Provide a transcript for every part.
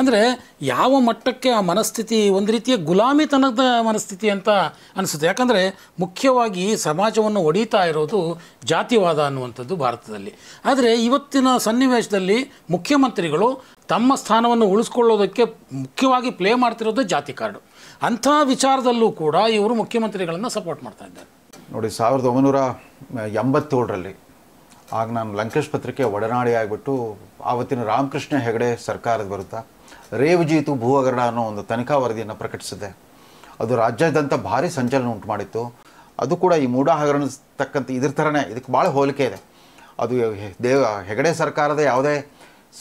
ಅಂದರೆ ಯಾವ ಮಟ್ಟಕ್ಕೆ ಆ ಮನಸ್ಥಿತಿ ಒಂದು ರೀತಿಯ ಗುಲಾಮಿತನದ ಮನಸ್ಥಿತಿ ಅಂತ ಅನಿಸುತ್ತೆ ಯಾಕಂದರೆ ಮುಖ್ಯವಾಗಿ ಸಮಾಜವನ್ನು ಒಡೀತಾ ಇರೋದು ಜಾತಿವಾದ ಅನ್ನುವಂಥದ್ದು ಭಾರತದಲ್ಲಿ ಆದರೆ ಇವತ್ತಿನ ಸನ್ನಿವೇಶದಲ್ಲಿ ಮುಖ್ಯಮಂತ್ರಿಗಳು ತಮ್ಮ ಸ್ಥಾನವನ್ನು ಉಳಿಸ್ಕೊಳ್ಳೋದಕ್ಕೆ ಮುಖ್ಯವಾಗಿ ಪ್ಲೇ ಮಾಡ್ತಿರೋದು ಜಾತಿ ಕಾರ್ಡು ಅಂಥ ವಿಚಾರದಲ್ಲೂ ಕೂಡ ಇವರು ಮುಖ್ಯಮಂತ್ರಿಗಳನ್ನು ಸಪೋರ್ಟ್ ಮಾಡ್ತಾ ಇದ್ದಾರೆ ನೋಡಿ ಸಾವಿರದ ಒಂಬೈನೂರ ಎಂಬತ್ತೇಳರಲ್ಲಿ ಆಗ ನಾನು ಲಂಕೇಶ್ ಪತ್ರಿಕೆ ಒಡನಾಡಿ ಆಗಿಬಿಟ್ಟು ಆವತ್ತಿನ ರಾಮಕೃಷ್ಣ ಹೆಗಡೆ ಸರ್ಕಾರದ ಬರುತ್ತಾ ಭೂ ಹಗರಣ ಅನ್ನೋ ಒಂದು ತನಿಖಾ ವರದಿಯನ್ನು ಪ್ರಕಟಿಸಿದೆ ಅದು ರಾಜ್ಯಾದ್ಯಂತ ಭಾರಿ ಸಂಚಲನ ಉಂಟು ಮಾಡಿತ್ತು ಅದು ಕೂಡ ಈ ಮೂಡ ಹಗರಣ ತಕ್ಕಂಥ ಇದ್ರ ಥರನೇ ಇದಕ್ಕೆ ಭಾಳ ಹೋಲಿಕೆ ಇದೆ ಅದು ದೇವ ಹೆಗಡೆ ಸರ್ಕಾರದ ಯಾವುದೇ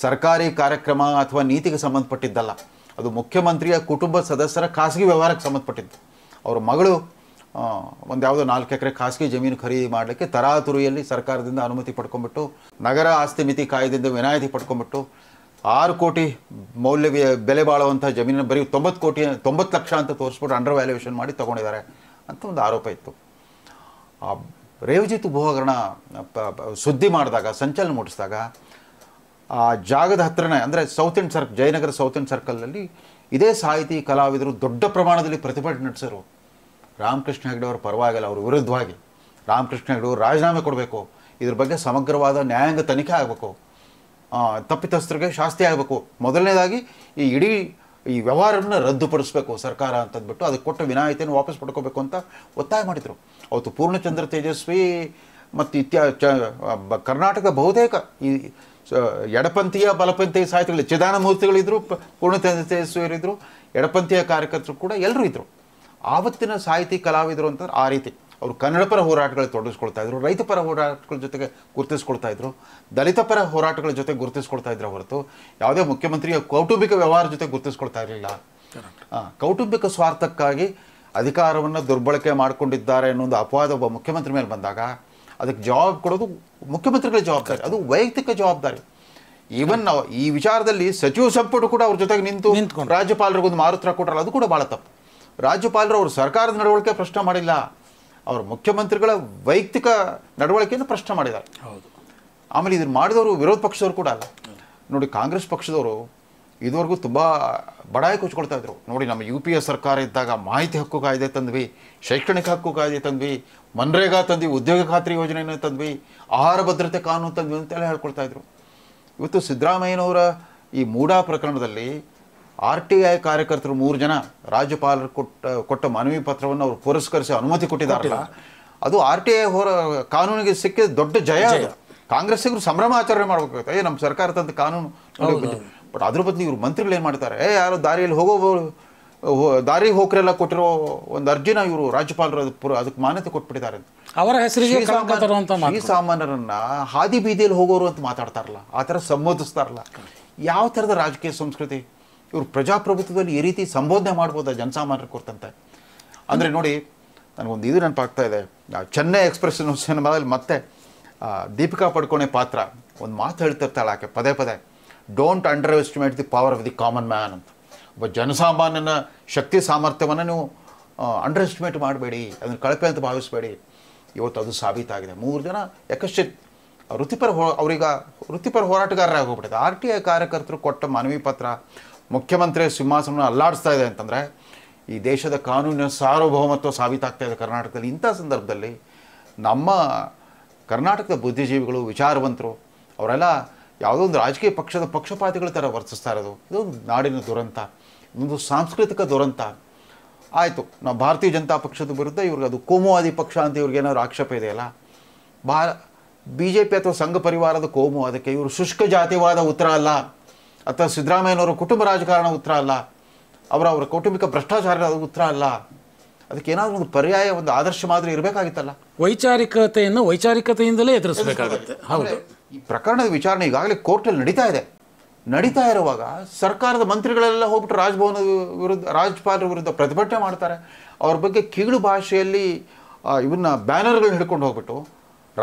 ಸರ್ಕಾರಿ ಕಾರ್ಯಕ್ರಮ ಅಥವಾ ನೀತಿಗೆ ಸಂಬಂಧಪಟ್ಟಿದ್ದಲ್ಲ ಅದು ಮುಖ್ಯಮಂತ್ರಿಯ ಕುಟುಂಬ ಸದಸ್ಯರ ಖಾಸಗಿ ವ್ಯವಹಾರಕ್ಕೆ ಸಂಬಂಧಪಟ್ಟಿದ್ದು ಅವ್ರ ಮಗಳು ಒಂದು ಯಾವುದೋ ನಾಲ್ಕು ಎಕರೆ ಖಾಸಗಿ ಜಮೀನು ಖರೀದಿ ಮಾಡಲಿಕ್ಕೆ ತರಾತುರಿಯಲ್ಲಿ ಸರ್ಕಾರದಿಂದ ಅನುಮತಿ ಪಡ್ಕೊಂಬಿಟ್ಟು ನಗರ ಆಸ್ತಿ ಮಿತಿ ಕಾಯ್ದಿಂದ ವಿನಾಯಿತಿ ಪಡ್ಕೊಂಬಿಟ್ಟು ಆರು ಕೋಟಿ ಮೌಲ್ಯ ಬೆಲೆ ಬಾಳುವಂಥ ಜಮೀನಿನ ಬರೀ ತೊಂಬತ್ತು ಕೋಟಿ ತೊಂಬತ್ತು ಲಕ್ಷ ಅಂತ ತೋರಿಸ್ಬಿಟ್ಟು ಅಂಡರ್ ವ್ಯಾಲ್ಯೂಯೇಷನ್ ಮಾಡಿ ತೊಗೊಂಡಿದ್ದಾರೆ ಅಂತ ಒಂದು ಆರೋಪ ಇತ್ತು ಆ ರೇವಜಿತ್ ಭೂಹಗರಣ ಸುದ್ದಿ ಮಾಡಿದಾಗ ಸಂಚಲನ ಮೂಡಿಸಿದಾಗ ಆ ಜಾಗದ ಹತ್ರನೇ ಅಂದರೆ South End circle Jayanagar South End ಸರ್ಕಲ್ನಲ್ಲಿ ಇದೇ ಸಾಹಿತಿ ಕಲಾವಿದರು ದೊಡ್ಡ ಪ್ರಮಾಣದಲ್ಲಿ ಪ್ರತಿಭಟನೆ ನಡೆಸಿದರು ರಾಮಕೃಷ್ಣ ಹೆಗಡೆ ಅವರು ಪರವಾಗಿಲ್ಲ ಅವರ ವಿರುದ್ಧವಾಗಿ ರಾಮಕೃಷ್ಣ ಹೆಗಡೆ ರಾಜೀನಾಮೆ ಕೊಡಬೇಕು ಇದ್ರ ಬಗ್ಗೆ ಸಮಗ್ರವಾದ ನ್ಯಾಯಾಂಗ ತನಿಖೆ ಆಗಬೇಕು ತಪ್ಪಿತಸ್ಥರಿಗೆ ಶಾಸ್ತಿ ಆಗಬೇಕು ಮೊದಲನೇದಾಗಿ ಈ ಇಡೀ ಈ ವ್ಯವಹಾರವನ್ನು ರದ್ದುಪಡಿಸಬೇಕು ಸರ್ಕಾರ ಅಂತಂದ್ಬಿಟ್ಟು ಅದಕ್ಕೆ ಕೊಟ್ಟ ವಿನಾಯಿತಿಯನ್ನು ವಾಪಸ್ ಪಡ್ಕೋಬೇಕು ಅಂತ ಒತ್ತಾಯ ಮಾಡಿದರು ಅವತ್ತು ಪೂರ್ಣಚಂದ್ರ ತೇಜಸ್ವಿ ಮತ್ತು ಇತ್ಯ ಚ ಕರ್ನಾಟಕ ಬಹುತೇಕ ಈ ಎಡಪಂಥೀಯ ಬಲಪಂಥೀಯ ಸಾಹಿತ್ಯಗಳು ಚಿದಾನಮೂರ್ತಿಗಳಿದ್ದರು ಪೂರ್ಣಚಂದ್ರ ತೇಜಸ್ವಿಯರಿದ್ದರು ಎಡಪಂಥೀಯ ಕಾರ್ಯಕರ್ತರು ಕೂಡ ಎಲ್ಲರೂ ಇದ್ದರು ಆವತ್ತಿನ ಸಾಹಿತಿ ಕಲಾವಿದರು ಅಂತಂದ್ರೆ ಆ ರೀತಿ ಅವರು ಕನ್ನಡ ಪರ ಹೋರಾಟಗಳು ತೊಡಗಿಸ್ಕೊಳ್ತಾ ಇದ್ರು ರೈತ ಪರ ಹೋರಾಟಗಳ ಜೊತೆಗೆ ಗುರುತಿಸ್ಕೊಳ್ತಾ ಇದ್ರು ದಲಿತ ಪರ ಹೋರಾಟಗಳ ಜೊತೆ ಗುರುತಿಸ್ಕೊಳ್ತಾ ಇದ್ರು ಹೊರತು ಯಾವುದೇ ಮುಖ್ಯಮಂತ್ರಿಯ ಕೌಟುಂಬಿಕ ವ್ಯವಹಾರ ಜೊತೆ ಗುರುತಿಸ್ಕೊಳ್ತಾ ಇರಲಿಲ್ಲ ಕೌಟುಂಬಿಕ ಸ್ವಾರ್ಥಕ್ಕಾಗಿ ಅಧಿಕಾರವನ್ನು ದುರ್ಬಳಕೆ ಮಾಡಿಕೊಂಡಿದ್ದಾರೆ ಅನ್ನೋ ಒಂದು ಅಪವಾದ ಒಬ್ಬ ಮುಖ್ಯಮಂತ್ರಿ ಮೇಲೆ ಬಂದಾಗ ಅದಕ್ಕೆ ಜವಾಬ್ ಕೊಡೋದು ಮುಖ್ಯಮಂತ್ರಿಗಳ ಜವಾಬ್ದಾರಿ ಅದು ವೈಯಕ್ತಿಕ ಜವಾಬ್ದಾರಿ ಈವನ್ ನಾವು ಈ ವಿಚಾರದಲ್ಲಿ ಸಚಿವ ಸಂಪುಟ ಕೂಡ ಅವ್ರ ಜೊತೆಗೆ ನಿಂತು ರಾಜ್ಯಪಾಲರಿಗೊಂದು ಮಾರುತ್ರ ಕೊಟ್ಟರಲ್ಲ ಅದು ಕೂಡ ಭಾಳ ತಪ್ಪು ರಾಜ್ಯಪಾಲರು ಅವರು ಸರ್ಕಾರದ ನಡವಳಿಕೆ ಪ್ರಶ್ನೆ ಮಾಡಿಲ್ಲ ಅವರು ಮುಖ್ಯಮಂತ್ರಿಗಳ ವೈಯಕ್ತಿಕ ನಡವಳಿಕೆಯನ್ನು ಪ್ರಶ್ನೆ ಮಾಡಿದ್ದಾರೆ ಹೌದು ಆಮೇಲೆ ಇದನ್ನು ಮಾಡಿದವರು ವಿರೋಧ ಪಕ್ಷದವರು ಕೂಡ ಅಲ್ಲ ನೋಡಿ ಕಾಂಗ್ರೆಸ್ ಪಕ್ಷದವರು ಇದುವರೆಗೂ ತುಂಬ ಬಡಾಯ ಕೊಚ್ಕೊಳ್ತಾ ಇದ್ರು ನೋಡಿ ನಮ್ಮ ಯು ಪಿ ಎ ಸರ್ಕಾರ ಇದ್ದಾಗ ಮಾಹಿತಿ ಹಕ್ಕು ಕಾಯ್ದೆ ತಂದ್ವಿ ಶೈಕ್ಷಣಿಕ ಹಕ್ಕು ಕಾಯ್ದೆ ತಂದ್ವಿ ಮನ್ರೇಗಾ ತಂದ್ವಿ ಉದ್ಯೋಗ ಖಾತ್ರಿ ಯೋಜನೆಯನ್ನು ತಂದ್ವಿ ಆಹಾರ ಭದ್ರತೆ ಕಾನೂನು ತಂದ್ವಿ ಅಂತೇಳಿ ಹೇಳ್ಕೊಳ್ತಾ ಇದ್ರು ಇವತ್ತು ಸಿದ್ದರಾಮಯ್ಯನವರ ಈ ಮೂಡಾ ಪ್ರಕರಣದಲ್ಲಿ ಆರ್ ಟಿ ಐ ಕಾರ್ಯಕರ್ತರು ಮೂರು ಜನ ರಾಜ್ಯಪಾಲರು ಕೊಟ್ಟ ಕೊಟ್ಟ ಮನವಿ ಪತ್ರವನ್ನು ಅವರು ಪುರಸ್ಕರಿಸಿ ಅನುಮತಿ ಕೊಟ್ಟಿದ್ದಾರೆ ಅದು ಆರ್ ಟಿ ಐ ಹೊರ ಕಾನೂನಿಗೆ ಸಿಕ್ಕಿದ ದೊಡ್ಡ ಜಯ ಕಾಂಗ್ರೆಸ್ಸಿಗರು ಸಂಭ್ರಮ ಆಚರಣೆ ಮಾಡ್ಬೇಕಾಗುತ್ತೆ ಏ ನಮ್ಮ ಸರ್ಕಾರ ತಂದ ಕಾನೂನು ಬಟ್ ಅದ್ರ ಬದಲು ಇವರು ಮಂತ್ರಿಗಳು ಏನು ಮಾಡ್ತಾರೆ ಏ ಯಾರು ದಾರಿಯಲ್ಲಿ ಹೋಗೋ ದಾರಿ ಹೋಗ್ರೆಲ್ಲ ಕೊಟ್ಟಿರೋ ಒಂದು ಅರ್ಜಿನ ಇವರು ರಾಜ್ಯಪಾಲರು ಅದಕ್ಕೆ ಅದಕ್ಕೆ ಮಾನ್ಯತೆ ಕೊಟ್ಬಿಟ್ಟಿದ್ದಾರೆ ಅವರ ಹೆಸರಿಗೆ ಈ ಸಾಮಾನ್ಯರನ್ನ ಹಾದಿ ಬೀದಿಯಲ್ಲಿ ಹೋಗೋರು ಅಂತ ಮಾತಾಡ್ತಾರಲ್ಲ ಆ ಥರ ಸಂಬೋಧಿಸ್ತಾರಲ್ಲ ಯಾವ ಥರದ ರಾಜಕೀಯ ಸಂಸ್ಕೃತಿ ಇವರು ಪ್ರಜಾಪ್ರಭುತ್ವದಲ್ಲಿ ಈ ರೀತಿ ಸಂಬೋಧನೆ ಮಾಡ್ಬೋದಾ ಜನಸಾಮಾನ್ಯರ ಕುರಿತಂತೆ ಅಂದರೆ ನೋಡಿ ನನಗೊಂದು ಇದು ನೆನಪಾಗ್ತಾ ಇದೆ ಚೆನ್ನೈ ಎಕ್ಸ್ಪ್ರೆಸ್ ಸಿನಿಮಾದಲ್ಲಿ ಮತ್ತೆ ದೀಪಿಕಾ ಪಡ್ಕೊಣೆ ಪಾತ್ರ ಒಂದು ಮಾತು ಹೇಳ್ತಿರ್ತಾಳೆ ಆಕೆ ಪದೇ ಪದೇ don't underestimate the power of the common man ಅಂತ ಒಬ್ಬ ಜನಸಾಮಾನ್ಯನ ಶಕ್ತಿ ಸಾಮರ್ಥ್ಯವನ್ನು ನೀವು ಅಂಡರ್ ಎಸ್ಟಿಮೇಟ್ ಮಾಡಬೇಡಿ ಅದನ್ನು ಕಳಪೆ ಅಂತ ಭಾವಿಸಬೇಡಿ ಇವತ್ತು ಅದು ಸಾಬೀತಾಗಿದೆ ಮೂರು ಜನ ಯಕಶ್ಚಿತ್ ವೃತ್ತಿಪರ ಹೋ ಅವ್ರೀಗ ವೃತ್ತಿಪರ ಹೋಗ್ಬಿಟ್ಟಿದೆ ಆರ್ ಟಿ ಐ ಕಾರ್ಯಕರ್ತರು ಕೊಟ್ಟ ಮನವಿ ಪತ್ರ ಮುಖ್ಯಮಂತ್ರಿ ಸಿಂಹಾಸನ ಅಲ್ಲಾಡಿಸ್ತಾ ಇದೆ ಅಂತಂದರೆ ಈ ದೇಶದ ಕಾನೂನಿನ ಸಾರ್ವಭೌಮತ್ವ ಸಾಬೀತಾಗ್ತಾ ಇದೆ ಕರ್ನಾಟಕದಲ್ಲಿ ಇಂಥ ಸಂದರ್ಭದಲ್ಲಿ ನಮ್ಮ ಕರ್ನಾಟಕದ ಬುದ್ಧಿಜೀವಿಗಳು ವಿಚಾರವಂತರು ಅವರೆಲ್ಲ ಯಾವುದೋ ಒಂದು ರಾಜಕೀಯ ಪಕ್ಷದ ಪಕ್ಷಪಾತಿಗಳ ಥರ ವರ್ತಿಸ್ತಾ ಇರೋದು ಇದೊಂದು ನಾಡಿನ ದುರಂತ ಇದೊಂದು ಸಾಂಸ್ಕೃತಿಕ ದುರಂತ ಆಯಿತು ನಾವು ಭಾರತೀಯ ಜನತಾ ಪಕ್ಷದ ವಿರುದ್ಧ ಇವ್ರಿಗೆ ಅದು ಕೋಮುವಾದಿ ಪಕ್ಷ ಅಂತ ಇವ್ರಿಗೇನಾದ್ರು ಆಕ್ಷೇಪ ಇದೆಯಲ್ಲ ಬಾ ಬಿ ಜೆ ಪಿ ಅಥವಾ ಸಂಘ ಪರಿವಾರದ ಕೋಮು ಅದಕ್ಕೆ ಇವರು ಶುಷ್ಕ ಜಾತಿವಾದ ಉತ್ತರ ಅಲ್ಲ ಅಥವಾ ಸಿದ್ದರಾಮಯ್ಯನವರ ಕುಟುಂಬ ರಾಜಕಾರಣ ಉತ್ತರ ಅಲ್ಲ ಅವರ ಅವರ ಕೌಟುಂಬಿಕ ಭ್ರಷ್ಟಾಚಾರ ಉತ್ತರ ಅಲ್ಲ ಅದಕ್ಕೆ ಏನಾದರೂ ಒಂದು ಪರ್ಯಾಯ ಒಂದು ಆದರ್ಶ ಮಾದರಿ ಇರಬೇಕಾಗಿತ್ತಲ್ಲ ವೈಚಾರಿಕತೆಯನ್ನು ವೈಚಾರಿಕತೆಯಿಂದಲೇ ಎದುರಿಸಬೇಕಾಗುತ್ತೆ ಹೌದು ಈ ಪ್ರಕರಣದ ವಿಚಾರಣೆ ಈಗಾಗಲೇ ಕೋರ್ಟಲ್ಲಿ ನಡೀತಾ ಇದೆ ನಡೀತಾ ಇರುವಾಗ ಸರ್ಕಾರದ ಮಂತ್ರಿಗಳೆಲ್ಲ ಹೋಗ್ಬಿಟ್ಟು ರಾಜಭವನದ ವಿರುದ್ಧ ರಾಜ್ಯಪಾಲರ ವಿರುದ್ಧ ಪ್ರತಿಭಟನೆ ಮಾಡ್ತಾರೆ ಅವ್ರ ಬಗ್ಗೆ ಕೀಳು ಭಾಷೆಯಲ್ಲಿ ಇವನ್ನ ಬ್ಯಾನರ್ಗಳು ಹಿಡ್ಕೊಂಡು ಹೋಗ್ಬಿಟ್ಟು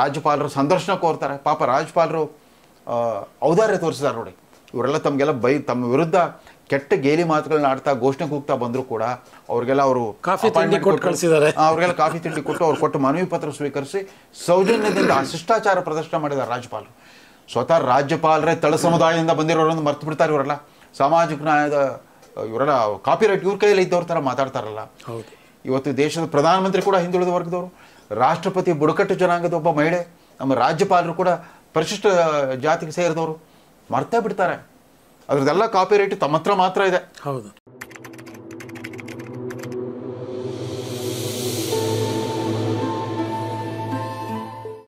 ರಾಜ್ಯಪಾಲರು ಸಂದರ್ಶನ ಕೋರ್ತಾರೆ ಪಾಪ ರಾಜ್ಯಪಾಲರು ಔದಾರ್ಯ ತೋರಿಸಿದ್ದಾರೆ ನೋಡಿ ಇವರೆಲ್ಲ ತಮಗೆಲ್ಲ ಬೈ ತಮ್ಮ ವಿರುದ್ಧ ಕೆಟ್ಟ ಗೇಲಿ ಮಾತುಗಳನ್ನ ಆಡ್ತಾ ಘೋಷಣೆ ಕೂಗ್ತಾ ಬಂದರೂ ಕೂಡ ಅವ್ರಿಗೆಲ್ಲ ಅವರು ಕಾಫಿ ತಿಂಡಿ ಕೊಟ್ಟು ಕಳಿಸಿದ್ದಾರೆ ಅವ್ರಿಗೆಲ್ಲ ಕಾಫಿ ತಿಂಡಿ ಕೊಟ್ಟು ಅವ್ರು ಕೊಟ್ಟು ಮನವಿ ಪತ್ರ ಸ್ವೀಕರಿಸಿ ಸೌಜನ್ಯದಿಂದ ಶಿಷ್ಟಾಚಾರ ಪ್ರದರ್ಶನ ಮಾಡಿದ ರಾಜ್ಯಪಾಲರು ಸ್ವತಃ ರಾಜ್ಯಪಾಲರೇ ತಳ ಸಮುದಾಯದಿಂದ ಬಂದಿರೋರನ್ನು ಮರ್ತು ಬಿಡ್ತಾರೆ ಇವರೆಲ್ಲ ಸಾಮಾಜಿಕ ನ್ಯಾಯದ ಇವರೆಲ್ಲ ಕಾಪಿರೈಟ್ ಇವ್ರ ಕೈಯಲ್ಲಿ ಇದ್ದವ್ರ ಥರ ಮಾತಾಡ್ತಾರಲ್ಲ ಇವತ್ತು ದೇಶದ ಪ್ರಧಾನಮಂತ್ರಿ ಕೂಡ ಹಿಂದುಳಿದ ವರ್ಗದವರು ರಾಷ್ಟ್ರಪತಿ ಬುಡಕಟ್ಟು ಜನಾಂಗದ ಒಬ್ಬ ಮಹಿಳೆ ನಮ್ಮ ರಾಜ್ಯಪಾಲರು ಕೂಡ ಪರಿಶಿಷ್ಟ ಜಾತಿಗೆ ಸೇರಿದವರು ಮರ್ತೇ ಬಿಡ್ತಾರೆ ಅದ್ರದ್ದೆಲ್ಲ ಕಾಪಿ ರೈಟ್ ತಮ್ಮ ಹತ್ರ ಮಾತ್ರ ಇದೆ ಹೌದು